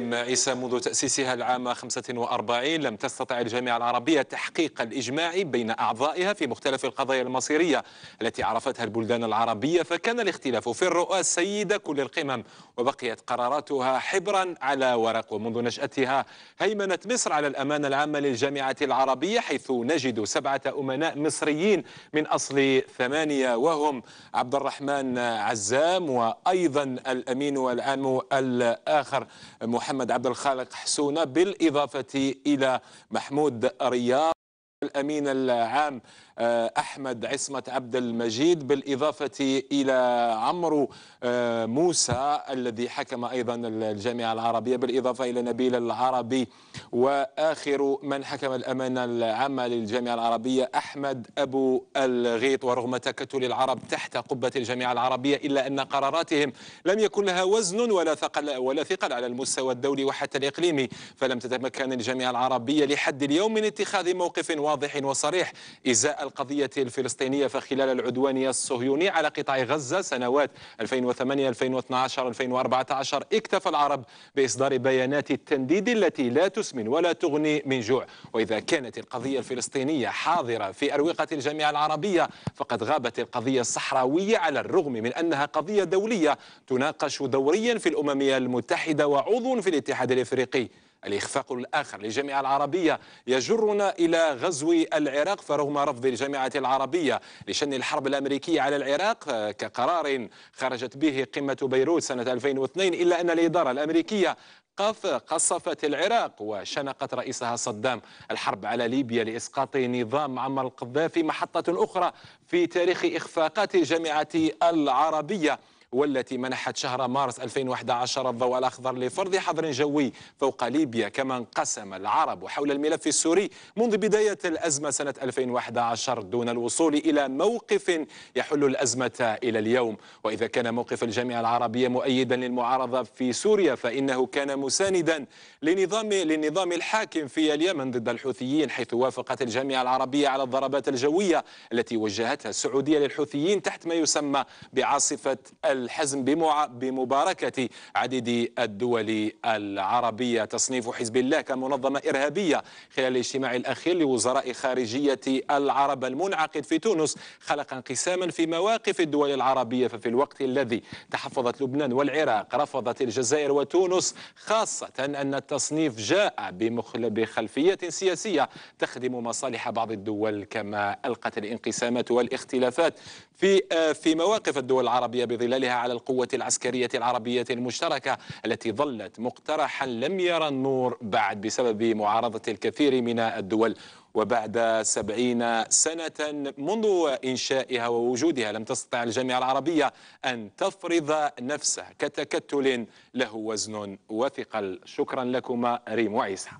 مائسة منذ تأسيسها العام 45 لم تستطع الجامعة العربية تحقيق الإجماع بين أعضائها في مختلف القضايا المصيرية التي عرفتها البلدان العربية فكان الاختلاف في الرؤى سيد كل القمم وبقيت قراراتها حبرا على ورق ومنذ نشأتها هيمنت مصر على الأمانة العامة للجامعة العربية حيث نجد سبعة أمناء مصريين من أصل ثمانية وهم عبد الرحمن عزام وأيضا الأمين والعام الآخر محمد محمد عبد الخالق حسونه بالإضافة إلى محمود رياض الأمين العام آه، أحمد عصمة عبد المجيد بالإضافة إلى عمرو آه، موسى الذي حكم أيضا الجامعة العربية بالإضافة إلى نبيل العربي وآخر من حكم الأمانة العامة للجامعة العربية أحمد أبو الغيط ورغم تكتل العرب تحت قبة الجامعة العربية إلا أن قراراتهم لم يكن لها وزن ولا ثقل, ولا ثقل على المستوى الدولي وحتى الإقليمي فلم تتمكن الجامعة العربية لحد اليوم من اتخاذ موقف واضح وصريح إزاء القضية الفلسطينية فخلال العدوان الصهيوني على قطاع غزة سنوات 2008 2012 2014 اكتفى العرب بإصدار بيانات التنديد التي لا تسمن ولا تغني من جوع وإذا كانت القضية الفلسطينية حاضرة في أروقة الجامعة العربية فقد غابت القضية الصحراوية على الرغم من أنها قضية دولية تناقش دوريا في الأمم المتحدة وعضو في الاتحاد الإفريقي الإخفاق الآخر للجامعة العربية يجرنا إلى غزو العراق فرغم رفض الجامعة العربية لشن الحرب الأمريكية على العراق آه، كقرار خرجت به قمة بيروت سنة 2002 إلا أن الإدارة الأمريكية قف قصفت العراق وشنقت رئيسها صدام الحرب على ليبيا لإسقاط نظام عمر القذافي محطة أخرى في تاريخ إخفاقات الجامعة العربية والتي منحت شهر مارس 2011 الضوء الأخضر لفرض حظر جوي فوق ليبيا كما انقسم العرب حول الملف السوري منذ بداية الأزمة سنة 2011 دون الوصول إلى موقف يحل الأزمة إلى اليوم وإذا كان موقف الجامعة العربية مؤيدا للمعارضة في سوريا فإنه كان مساندا لنظام للنظام الحاكم في اليمن ضد الحوثيين حيث وافقت الجامعة العربية على الضربات الجوية التي وجهتها السعودية للحوثيين تحت ما يسمى بعاصفة ال الحزم بمباركة عديد الدول العربية تصنيف حزب الله كمنظمة إرهابية خلال الاجتماع الأخير لوزراء خارجية العرب المنعقد في تونس خلق انقساما في مواقف الدول العربية ففي الوقت الذي تحفظت لبنان والعراق رفضت الجزائر وتونس خاصة أن التصنيف جاء بخلفية سياسية تخدم مصالح بعض الدول كما ألقت الانقسامات والاختلافات في في مواقف الدول العربية بظلالها بها على القوة العسكرية العربية المشتركة التي ظلت مقترحا لم يرى النور بعد بسبب معارضة الكثير من الدول وبعد سبعين سنة منذ إنشائها ووجودها لم تستطع الجامعة العربية أن تفرض نفسها كتكتل له وزن وثقل شكرا لكما ريم وعيسى